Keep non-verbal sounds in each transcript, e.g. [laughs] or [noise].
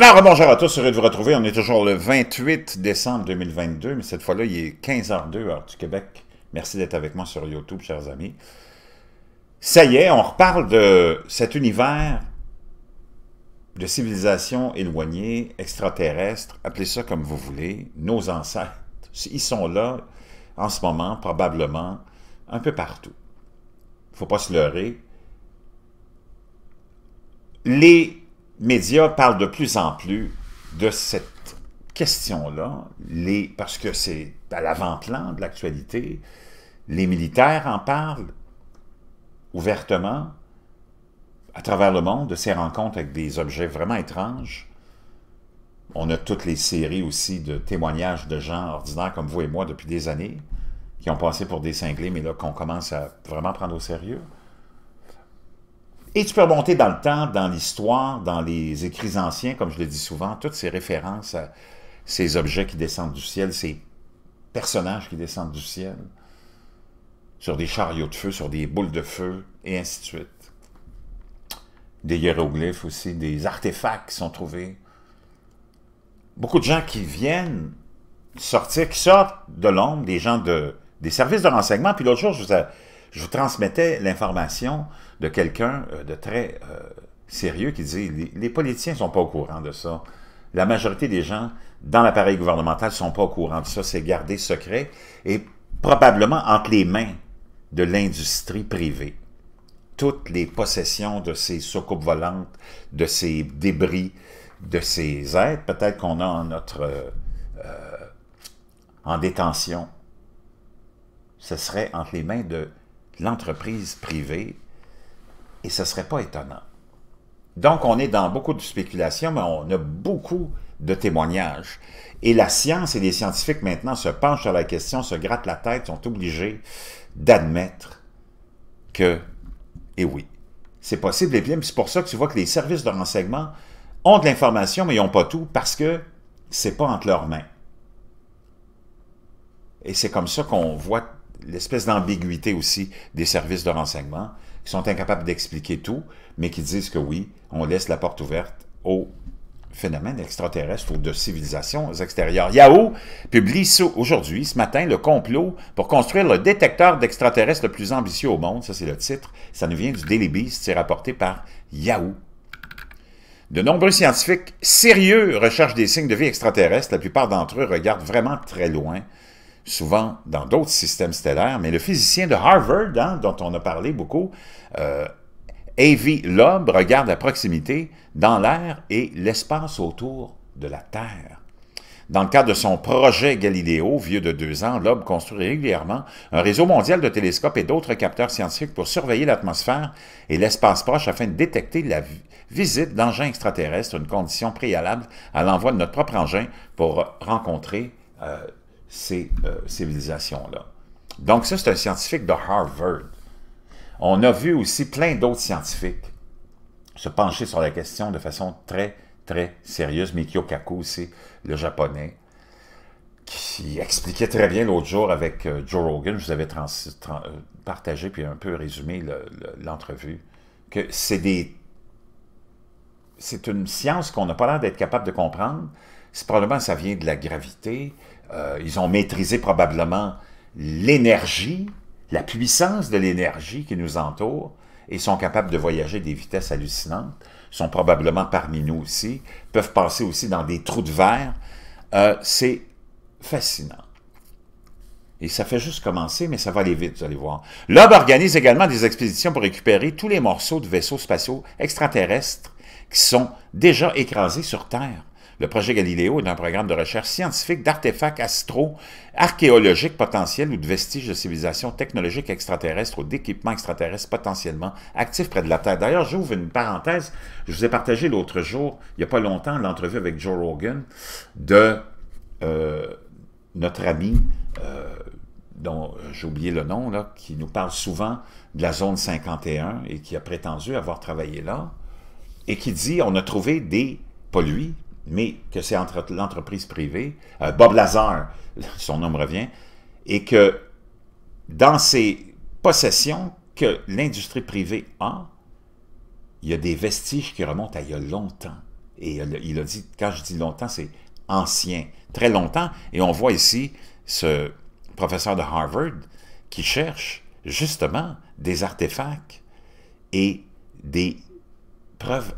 Alors, bonjour à tous, heureux de vous retrouver. On est toujours le 28 décembre 2022, mais cette fois-là, il est 15h02 heure du Québec. Merci d'être avec moi sur YouTube, chers amis. Ça y est, on reparle de cet univers de civilisation éloignée, extraterrestre, appelez ça comme vous voulez, nos ancêtres. Ils sont là, en ce moment, probablement, un peu partout. Il ne faut pas se leurrer. Les médias parlent de plus en plus de cette question-là, parce que c'est à l'avant-plan de l'actualité. Les militaires en parlent ouvertement à travers le monde de ces rencontres avec des objets vraiment étranges. On a toutes les séries aussi de témoignages de gens ordinaires comme vous et moi depuis des années qui ont passé pour des cinglés, mais là qu'on commence à vraiment prendre au sérieux. Et tu peux remonter dans le temps, dans l'histoire, dans les écrits anciens, comme je le dis souvent, toutes ces références à ces objets qui descendent du ciel, ces personnages qui descendent du ciel, sur des chariots de feu, sur des boules de feu, et ainsi de suite. Des hiéroglyphes aussi, des artefacts qui sont trouvés. Beaucoup de gens qui viennent sortir, qui sortent de l'ombre, des gens de, des services de renseignement. Puis l'autre jour, je vous, ai je vous transmettais l'information de quelqu'un euh, de très euh, sérieux qui disait les, politiciens ne sont pas au courant de ça. La majorité des gens dans l'appareil gouvernemental ne sont pas au courant de ça. C'est gardé secret et probablement entre les mains de l'industrie privée. Toutes les possessions de ces soucoupes volantes, de ces débris, de ces aides, peut-être qu'on a en notre euh, en détention, ce serait entre les mains de l'entreprise privée, et ce ne serait pas étonnant. Donc, on est dans beaucoup de spéculation, mais on a beaucoup de témoignages. Et la science et les scientifiques maintenant se penchent sur la question, se grattent la tête, sont obligés d'admettre que, et eh oui, c'est possible. Et eh bien, c'est pour ça que tu vois que les services de renseignement ont de l'information, mais ils n'ont pas tout parce que c'est pas entre leurs mains. Et c'est comme ça qu'on voit l'espèce d'ambiguïté aussi des services de renseignement qui sont incapables d'expliquer tout, mais qui disent que oui, on laisse la porte ouverte aux phénomènes extraterrestres ou de civilisations extérieures. Yahoo publie aujourd'hui, ce matin, le complot pour construire le détecteur d'extraterrestres le plus ambitieux au monde. Ça, c'est le titre. Ça nous vient du Daily Beast. C'est rapporté par Yahoo. De nombreux scientifiques sérieux recherchent des signes de vie extraterrestre. La plupart d'entre eux regardent vraiment très loin souvent dans d'autres systèmes stellaires, mais le physicien de Harvard, hein, dont on a parlé beaucoup, euh, A.V. Loeb, regarde la proximité dans l'air et l'espace autour de la Terre. Dans le cadre de son projet Galileo, vieux de deux ans, Loeb construit régulièrement un réseau mondial de télescopes et d'autres capteurs scientifiques pour surveiller l'atmosphère et l'espace proche afin de détecter la visite d'engins extraterrestres, une condition préalable à l'envoi de notre propre engin pour rencontrer euh, ces euh, civilisations-là. Donc ça, c'est un scientifique de Harvard. On a vu aussi plein d'autres scientifiques se pencher sur la question de façon très, très sérieuse. Mikio Kaku c'est le japonais, qui expliquait très bien l'autre jour avec euh, Joe Rogan, je vous avais euh, partagé puis un peu résumé l'entrevue, que c'est des... C'est une science qu'on n'a pas l'air d'être capable de comprendre, probablement ça vient de la gravité. Euh, ils ont maîtrisé probablement l'énergie, la puissance de l'énergie qui nous entoure et sont capables de voyager des vitesses hallucinantes, sont probablement parmi nous aussi, peuvent passer aussi dans des trous de verre. Euh, c'est fascinant. Et ça fait juste commencer, mais ça va aller vite, vous allez voir. L'OB organise également des expéditions pour récupérer tous les morceaux de vaisseaux spatiaux extraterrestres qui sont déjà écrasés sur Terre. Le projet Galileo est un programme de recherche scientifique d'artefacts astro-archéologiques potentiels ou de vestiges de civilisations technologiques extraterrestres ou d'équipements extraterrestres potentiellement actifs près de la Terre. D'ailleurs, j'ouvre une parenthèse. Je vous ai partagé l'autre jour, il n'y a pas longtemps, l'entrevue avec Joe Rogan de euh, notre ami... Euh, dont euh, j'ai oublié le nom, qui nous parle souvent de la zone 51 et qui a prétendu avoir travaillé là, et qui dit on a trouvé des, pas mais que c'est entre l'entreprise privée, euh, Bob Lazar, [laughs] son nom me revient, et que dans ces possessions que l'industrie privée a, il y a des vestiges qui remontent à il y a longtemps. Et il a dit, quand je dis longtemps, c'est ancien, très longtemps. Et on voit ici ce professeur de Harvard qui cherche justement des artefacts et des preuves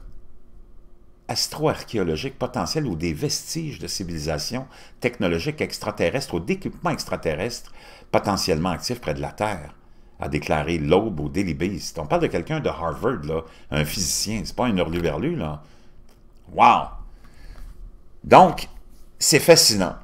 astro-archéologiques potentiels ou des vestiges de civilisations technologiques extraterrestres ou d'équipements extraterrestres potentiellement actifs près de la Terre, a déclaré l'aube au Daily Beast. On parle de quelqu'un de Harvard, là, un physicien, c'est pas un hurluberlu, là. Wow! Donc, c'est fascinant.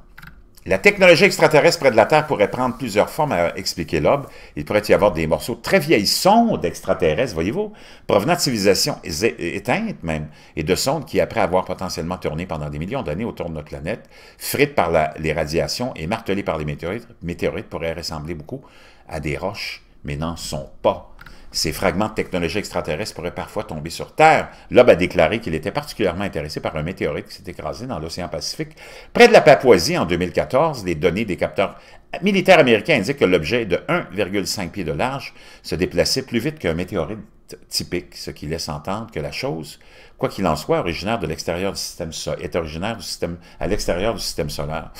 La technologie extraterrestre près de la Terre pourrait prendre plusieurs formes, à expliquer l'aube. Il pourrait y avoir des morceaux très vieilles sondes extraterrestres, voyez-vous, provenant de civilisations éteintes même, et de sondes qui, après avoir potentiellement tourné pendant des millions d'années autour de notre planète, frites par les radiations et martelées par les météorites, météorites pourraient ressembler beaucoup à des roches mais n'en sont pas. Ces fragments de technologie extraterrestre pourraient parfois tomber sur Terre. Lob a déclaré qu'il était particulièrement intéressé par un météorite qui s'est écrasé dans l'océan Pacifique. Près de la Papouasie, en 2014, les données des capteurs militaires américains indiquent que l'objet de 1,5 pied de large se déplaçait plus vite qu'un météorite typique, ce qui laisse entendre que la chose, quoi qu'il en soit, originaire de l'extérieur du système est originaire du système à l'extérieur du système solaire.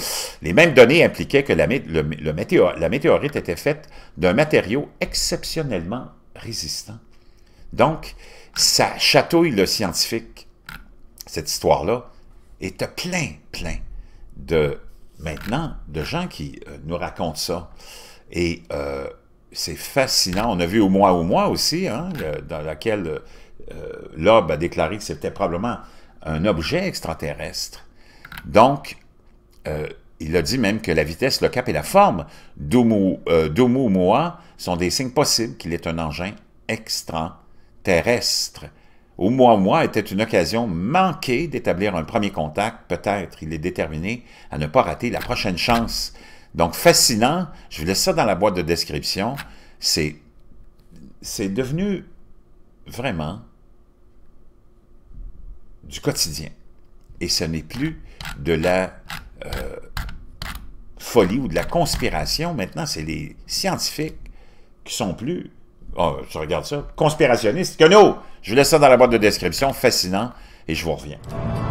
Les mêmes données impliquaient que la, météorite était faite d'un matériau exceptionnellement résistant. Donc, ça chatouille le scientifique, cette histoire-là, est plein, plein de, maintenant, de gens qui euh, nous racontent ça. Et euh, c'est fascinant. On a vu au mois au aussi, hein, dans laquelle euh, a déclaré que c'était probablement un objet extraterrestre. Donc, euh, il a dit même que la vitesse, le cap et la forme d'Oumuamua euh, sont des signes possibles qu'il est un engin extraterrestre. Oumuamua était une occasion manquée d'établir un premier contact. Peut-être il est déterminé à ne pas rater la prochaine chance. Donc, fascinant, je vous laisse ça dans la boîte de description. C'est devenu vraiment du quotidien. Et ce n'est plus de la euh, folie ou de la conspiration. Maintenant, c'est les scientifiques qui sont plus, oh, je regarde ça, conspirationnistes que nous. Je vous laisse ça dans la boîte de description, fascinant, et je vous reviens.